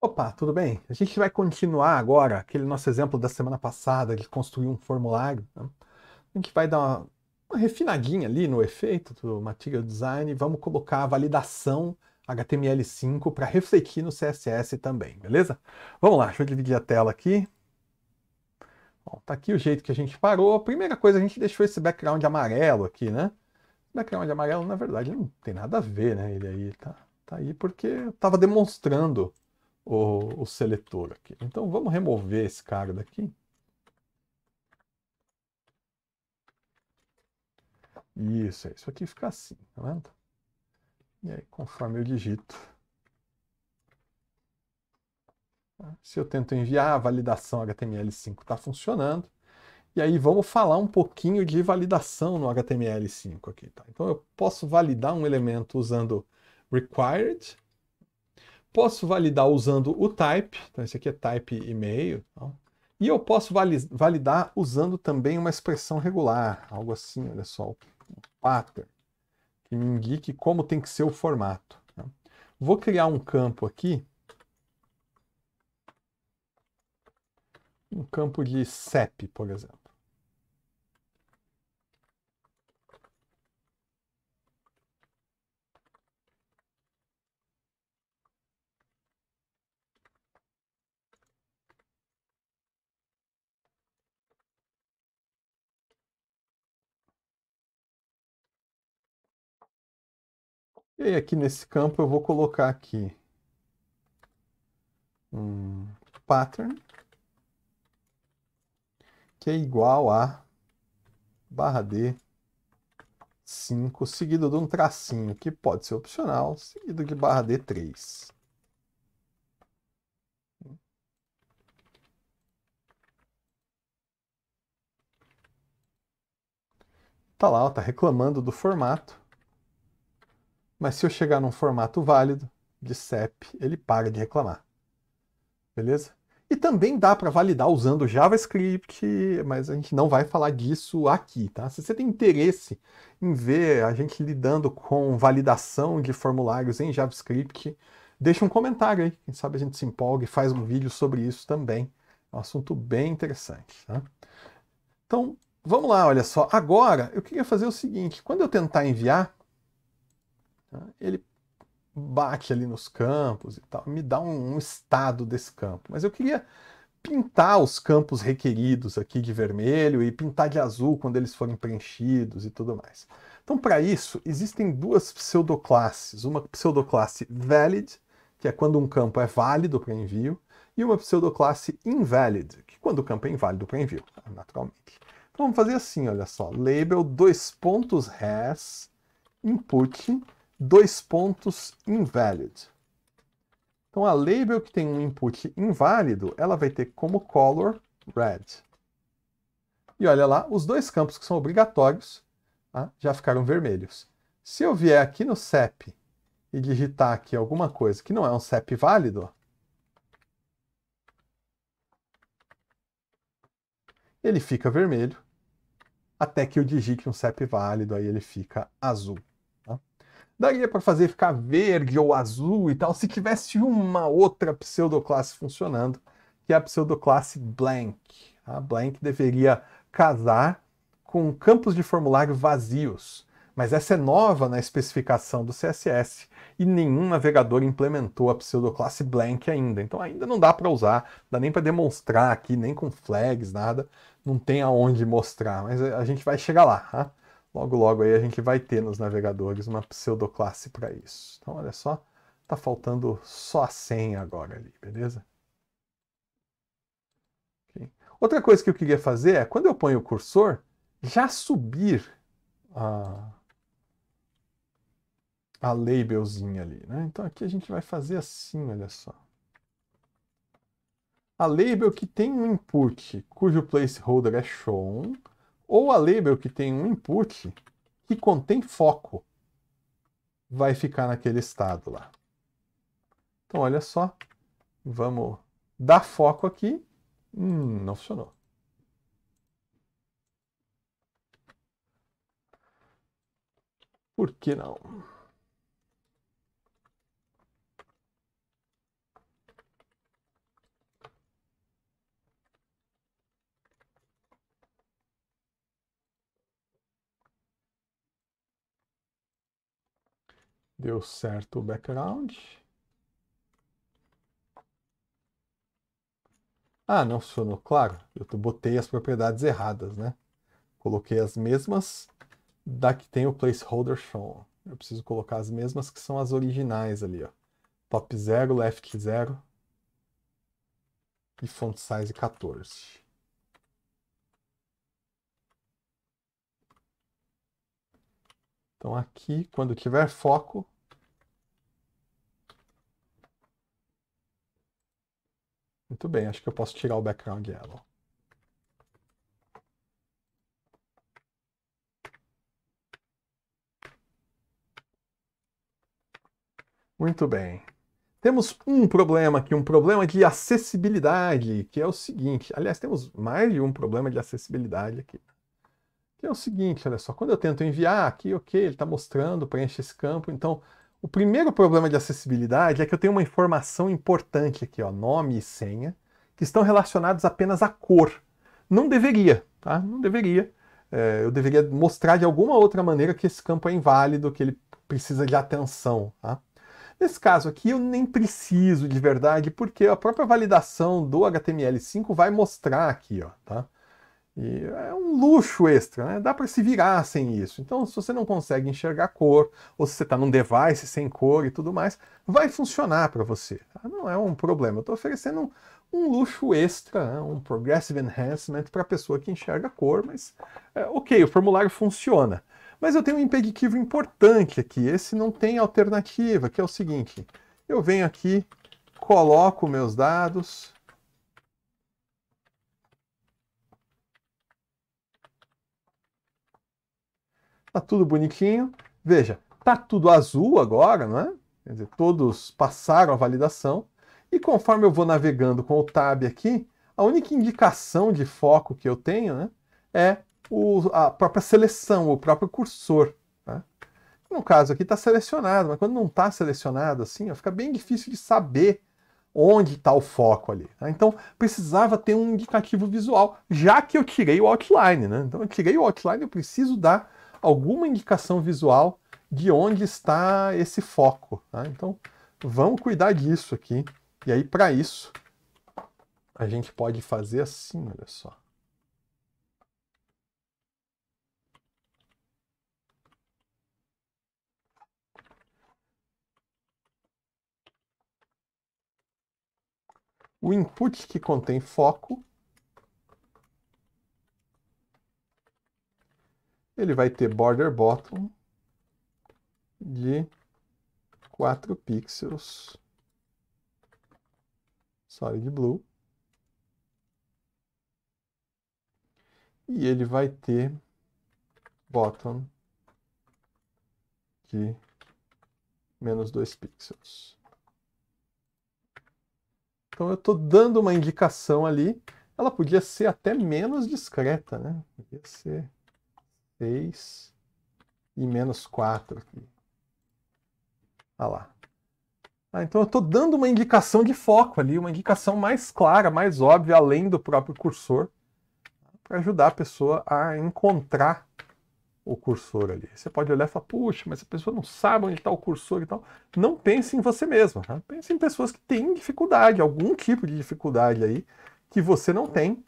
Opa, tudo bem? A gente vai continuar agora aquele nosso exemplo da semana passada de construir um formulário. Né? A gente vai dar uma, uma, refinadinha ali no efeito do Material Design e vamos colocar a validação HTML5 para refletir no CSS também, beleza? Vamos lá, deixa eu dividir a tela aqui. Bom, tá aqui o jeito que a gente parou. A primeira coisa, a gente deixou esse background amarelo aqui, né? O background amarelo, na verdade, não tem nada a ver, né? Ele aí tá, tá aí porque eu estava demonstrando o, o seletor aqui. Então vamos remover esse cara daqui. Isso, é, isso aqui fica assim, tá vendo? E aí, conforme eu digito. Se eu tento enviar, a validação HTML5 está funcionando. E aí vamos falar um pouquinho de validação no HTML5 aqui, tá? Então eu posso validar um elemento usando required, Posso validar usando o type, então esse aqui é type e-mail. Então, e eu posso validar usando também uma expressão regular, algo assim, olha só, um pattern, que me indique como tem que ser o formato. Né? Vou criar um campo aqui, um campo de CEP, por exemplo. E aqui nesse campo eu vou colocar aqui um pattern que é igual a barra D 5 seguido de um tracinho que pode ser opcional, seguido de barra D 3. Tá lá, ó, tá reclamando do formato. Mas se eu chegar num formato válido de CEP, ele para de reclamar. Beleza? E também dá para validar usando JavaScript, mas a gente não vai falar disso aqui, tá? Se você tem interesse em ver a gente lidando com validação de formulários em JavaScript, deixa um comentário aí. Quem sabe a gente se empolga e faz um vídeo sobre isso também. É um assunto bem interessante, tá? Então, vamos lá, olha só. Agora, eu queria fazer o seguinte. Quando eu tentar enviar, Tá? Ele bate ali nos campos e tal, me dá um, um estado desse campo. Mas eu queria pintar os campos requeridos aqui de vermelho e pintar de azul quando eles forem preenchidos e tudo mais. Então, para isso, existem duas pseudoclasses. Uma pseudoclasse valid, que é quando um campo é válido para envio, e uma pseudoclasse invalid, que é quando o campo é inválido para envio, naturalmente. Então, vamos fazer assim, olha só. Label, dois pontos, has, input, dois pontos invalid. Então a label que tem um input inválido, ela vai ter como color red. E olha lá, os dois campos que são obrigatórios tá? já ficaram vermelhos. Se eu vier aqui no CEP e digitar aqui alguma coisa que não é um CEP válido, ele fica vermelho, até que eu digite um CEP válido, aí ele fica azul. Daria para fazer ficar verde ou azul e tal, se tivesse uma outra pseudoclasse funcionando, que é a pseudoclasse blank. A tá? blank deveria casar com campos de formulário vazios, mas essa é nova na especificação do CSS e nenhum navegador implementou a pseudoclasse blank ainda. Então ainda não dá para usar, dá nem para demonstrar aqui, nem com flags, nada. Não tem aonde mostrar, mas a gente vai chegar lá. Tá? Logo, logo aí a gente vai ter nos navegadores uma pseudoclasse para isso. Então, olha só, tá faltando só a senha agora ali, beleza? Okay. Outra coisa que eu queria fazer é, quando eu ponho o cursor, já subir a, a labelzinha ali, né? Então aqui a gente vai fazer assim, olha só. A label que tem um input cujo placeholder é shown, ou a label que tem um input que contém foco vai ficar naquele estado lá. Então, olha só, vamos dar foco aqui. Hum, não funcionou. Por que não? Deu certo o background. Ah, não funcionou. Claro, eu botei as propriedades erradas, né? Coloquei as mesmas da que tem o placeholder shown. Eu preciso colocar as mesmas que são as originais ali, ó. Top 0, left 0 e font size 14. Então aqui, quando tiver foco, Muito bem, acho que eu posso tirar o background yellow. Muito bem. Temos um problema aqui, um problema de acessibilidade, que é o seguinte. Aliás, temos mais de um problema de acessibilidade aqui que é o seguinte, olha só, quando eu tento enviar aqui, ok, ele está mostrando, preenche esse campo, então o primeiro problema de acessibilidade é que eu tenho uma informação importante aqui, ó, nome e senha, que estão relacionados apenas à cor. Não deveria, tá? Não deveria. É, eu deveria mostrar de alguma outra maneira que esse campo é inválido, que ele precisa de atenção, tá? Nesse caso aqui eu nem preciso de verdade, porque a própria validação do HTML5 vai mostrar aqui, ó, tá? E é um luxo extra, né? Dá para se virar sem isso. Então, se você não consegue enxergar cor, ou se você está num device sem cor e tudo mais, vai funcionar para você. Tá? Não é um problema. Eu estou oferecendo um, um, luxo extra, né? um progressive enhancement para a pessoa que enxerga cor, mas é, ok, o formulário funciona. Mas eu tenho um impeditivo importante aqui. Esse não tem alternativa, que é o seguinte: eu venho aqui, coloco meus dados, tá tudo bonitinho. Veja, tá tudo azul agora, é? Quer dizer, todos passaram a validação. E conforme eu vou navegando com o tab aqui, a única indicação de foco que eu tenho né, é o, a própria seleção, o próprio cursor. Tá? No caso aqui está selecionado, mas quando não está selecionado assim, ó, fica bem difícil de saber onde está o foco ali. Tá? Então precisava ter um indicativo visual, já que eu tirei o outline. Né? Então eu tirei o outline, eu preciso dar alguma indicação visual de onde está esse foco. Tá? Então, vamos cuidar disso aqui. E aí, para isso, a gente pode fazer assim, olha só. O input que contém foco ele vai ter border bottom de 4 pixels solid blue. E ele vai ter bottom de menos 2 pixels. Então eu estou dando uma indicação ali. Ela podia ser até menos discreta, né? Podia ser 6 e menos 4 aqui. Olha tá lá. Ah, então eu estou dando uma indicação de foco ali, uma indicação mais clara, mais óbvia, além do próprio cursor, para ajudar a pessoa a encontrar o cursor ali. Você pode olhar e falar, puxa, mas a pessoa não sabe onde está o cursor e tal. Não pense em você mesmo. Né? Tá? Pense em pessoas que têm dificuldade, algum tipo de dificuldade aí que você não tem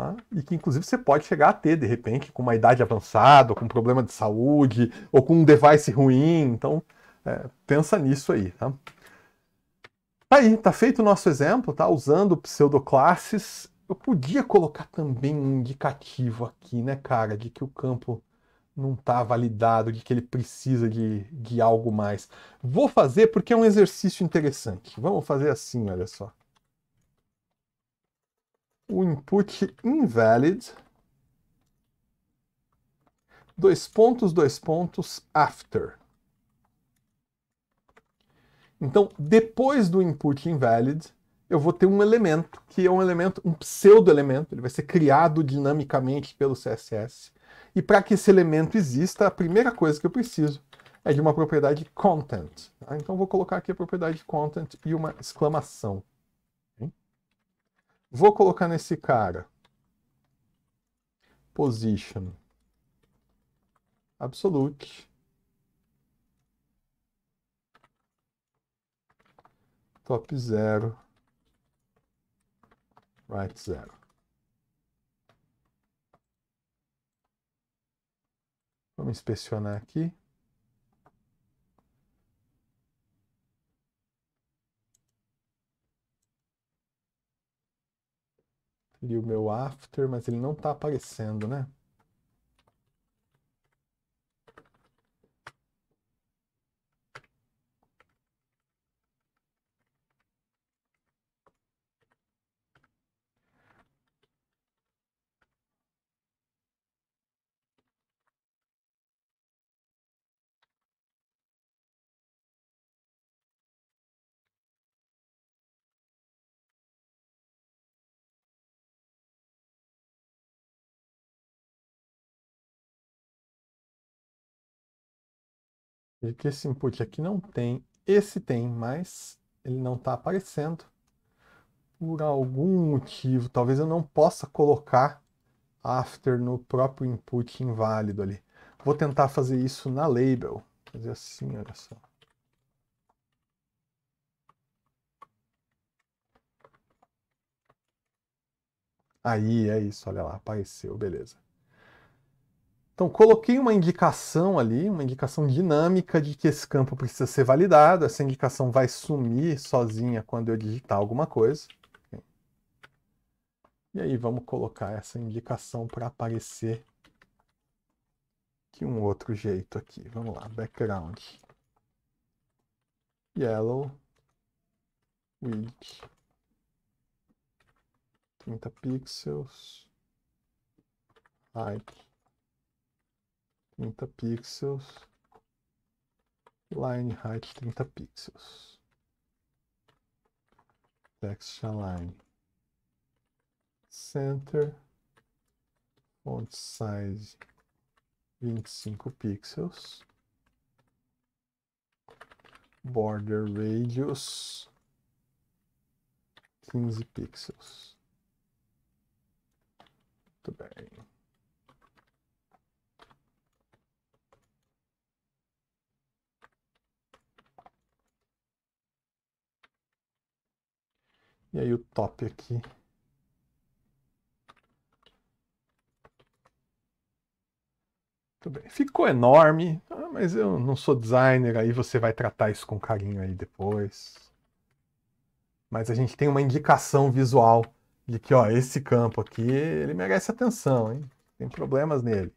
Tá? E que, inclusive, você pode chegar a ter, de repente, com uma idade avançada, ou com um problema de saúde, ou com um device ruim. Então, é, pensa nisso aí. Tá? Tá aí, tá feito o nosso exemplo, tá? Usando pseudoclasses. Eu podia colocar também um indicativo aqui, né, cara, de que o campo não está validado, de que ele precisa de, de algo mais. Vou fazer porque é um exercício interessante. Vamos fazer assim, olha só o input invalid, dois pontos, dois pontos, after. Então, depois do input invalid, eu vou ter um elemento, que é um elemento, um pseudo-elemento, ele vai ser criado dinamicamente pelo CSS. E para que esse elemento exista, a primeira coisa que eu preciso é de uma propriedade content. Tá? Então, vou colocar aqui a propriedade content e uma exclamação. Vou colocar nesse cara. Position. Absolute. Top zero. Right zero. Vamos inspecionar aqui. e o meu after, mas ele não está aparecendo, né? de que esse assim, input aqui não tem, esse tem, mas ele não está aparecendo. Por algum motivo, talvez eu não possa colocar after no próprio input inválido ali. Vou tentar fazer isso na label. Fazer assim, olha só. Aí, é isso, olha lá, apareceu, beleza. Então, coloquei uma indicação ali, uma indicação dinâmica de que esse campo precisa ser validado, essa indicação vai sumir sozinha quando eu digitar alguma coisa. E aí, vamos colocar essa indicação para aparecer de um outro jeito aqui. Vamos lá, background. Yellow. Width. 30 pixels. Height. 30 pixels. Line height 30 pixels. Text align. Center. Font size 25 pixels. Border radius 15 pixels. Muito bem. aí o top aqui. Muito bem. Ficou enorme, ah, mas eu não sou designer, aí você vai tratar isso com carinho aí depois. Mas a gente tem uma indicação visual de que, ó, esse campo aqui, ele merece atenção, hein? Tem problemas nele.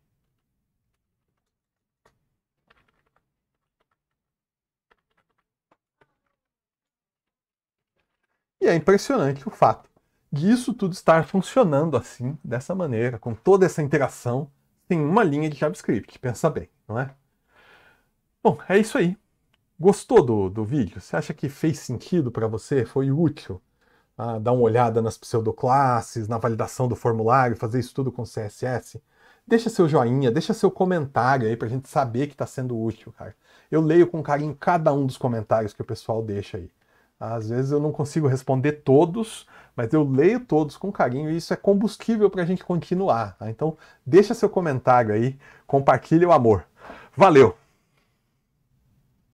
E é impressionante o fato de isso tudo estar funcionando assim, dessa maneira, com toda essa interação, em uma linha de JavaScript, pensa bem, não é? Bom, é isso aí. Gostou do, do vídeo? Você acha que fez sentido para você? Foi útil? Ah, dar uma olhada nas pseudoclasses, na validação do formulário, fazer isso tudo com CSS? Deixa seu joinha, deixa seu comentário aí para a gente saber que está sendo útil, cara. Eu leio com carinho cada um dos comentários que o pessoal deixa aí. Às vezes eu não consigo responder todos, mas eu leio todos com carinho e isso é combustível para a gente continuar. Tá? Então, deixa seu comentário aí, compartilha o amor. Valeu!